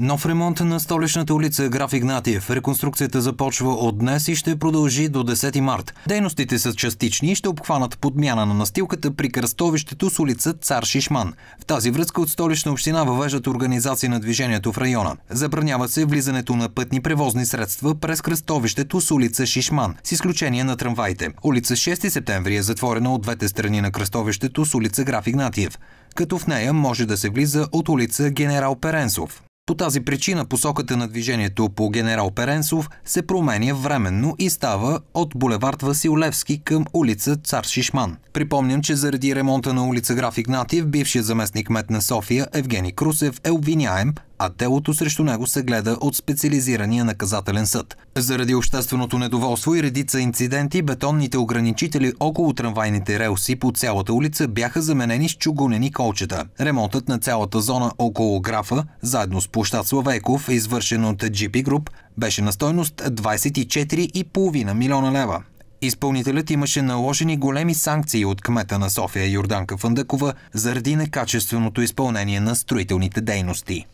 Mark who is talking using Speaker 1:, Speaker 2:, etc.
Speaker 1: Нов ремонт на столичната улица Граф Игнатиев. Реконструкцията започва от днес и ще продължи до 10 март. Дейностите са частични и ще обхванат подмяна на настилката при кръстовището с улица Цар Шишман. В тази връзка от столична община въвеждат организации на движението в района. Забранява се влизането на пътни превозни средства през кръстовището с улица Шишман, с изключение на трамваите. Улица 6 септември е затворена от двете страни на кръстовището с улица Граф Игнатиев като в нея може да се влиза от улица Генерал Перенсов. По тази причина посоката на движението по генерал Перенсов се променя временно и става от булевард Васил Левски към улица Цар Шишман. Припомням, че заради ремонта на улица Граф Игнатиев, бившият заместник мет на София Евгений Крусев е обвиняем а делото срещу него се гледа от специализирания наказателен съд. Заради общественото недоволство и редица инциденти, бетонните ограничители около трамвайните релси по цялата улица бяха заменени с чугунени колчета. Ремонтът на цялата зона около графа, заедно с площад Славейков, извършен от GP Group, беше на стойност 24,5 милиона лева. Изпълнителят имаше наложени големи санкции от кмета на София Йорданка Фандъкова заради некачественото изпълнение на строителните дейности.